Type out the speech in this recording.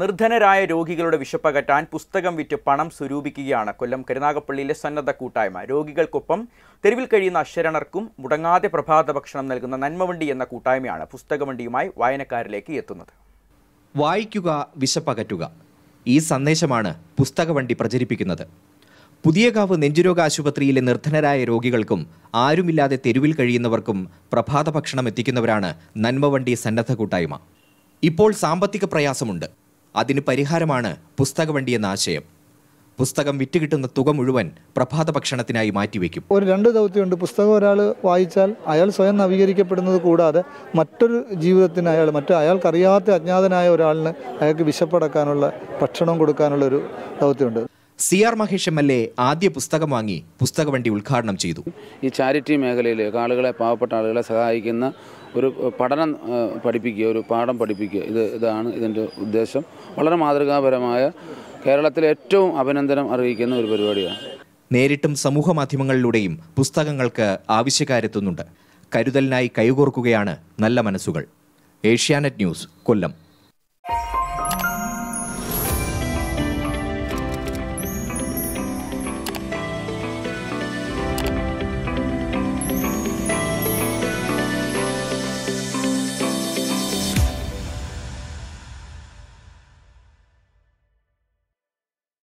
നിർധനരായ രോഗികളുടെ വിശപ്പകറ്റാൻ പുസ്തകം വിറ്റ് പണം സ്വരൂപിക്കുകയാണ് കൊല്ലം കരുനാഗപ്പള്ളിയിലെ സന്നദ്ധ കൂട്ടായ്മ രോഗികൾക്കൊപ്പം തെരുവിൽ കഴിയുന്ന അശരണർക്കും മുടങ്ങാതെ പ്രഭാത ഭക്ഷണം നൽകുന്ന നന്മവണ്ടി എന്ന കൂട്ടായ്മയാണ് പുസ്തകവണ്ടിയുമായി വായനക്കാരിലേക്ക് എത്തുന്നത് വായിക്കുക വിശപ്പകറ്റുക ഈ സന്ദേശമാണ് പുസ്തകവണ്ടി പ്രചരിപ്പിക്കുന്നത് പുതിയകാവ് നെഞ്ചുരോഗ ആശുപത്രിയിലെ നിർധനരായ രോഗികൾക്കും ആരുമില്ലാതെ തെരുവിൽ കഴിയുന്നവർക്കും പ്രഭാത ഭക്ഷണം എത്തിക്കുന്നവരാണ് നന്മവണ്ടി സന്നദ്ധ കൂട്ടായ്മ ഇപ്പോൾ സാമ്പത്തിക പ്രയാസമുണ്ട് അതിന് പരിഹാരമാണ് പുസ്തകവണ്ടി എന്ന ആശയം പുസ്തകം വിറ്റുകിട്ടുന്ന തുക മുഴുവൻ പ്രഭാത ഭക്ഷണത്തിനായി മാറ്റിവെക്കും ഒരു രണ്ട് ദൗത്യമുണ്ട് പുസ്തകം ഒരാൾ വായിച്ചാൽ അയാൾ സ്വയം നവീകരിക്കപ്പെടുന്നത് കൂടാതെ മറ്റൊരു ജീവിതത്തിന് അയാൾ മറ്റു അയാൾക്കറിയാത്ത അജ്ഞാതനായ ഒരാളിന് അയാൾക്ക് വിശപ്പടക്കാനുള്ള ഭക്ഷണം കൊടുക്കാനുള്ള ഒരു ദൗത്യമുണ്ട് C R Mahesh M L A ആദ്യ പുസ്തകം വാങ്ങി പുസ്തകവണ്ടി ഉദ്ഘാടനം ചെയ്തു ഈ ചാരിറ്റി മേഖലയിലേക്ക് ആളുകളെ പാവപ്പെട്ട ആളുകളെ സഹായിക്കുന്ന ഒരു പഠനം പഠിപ്പിക്കുക ഒരു പാഠം പഠിപ്പിക്കുക ഇത് ഇതാണ് ഇതിൻ്റെ ഉദ്ദേശം വളരെ മാതൃകാപരമായ കേരളത്തിലെ ഏറ്റവും അഭിനന്ദനം അറിയിക്കുന്ന ഒരു പരിപാടിയാണ് നേരിട്ടും സമൂഹ മാധ്യമങ്ങളിലൂടെയും പുസ്തകങ്ങൾക്ക് ആവശ്യക്കാരെത്തുന്നുണ്ട് കരുതലിനായി കൈകോർക്കുകയാണ് നല്ല മനസ്സുകൾ ഏഷ്യാനെറ്റ് ന്യൂസ് കൊല്ലം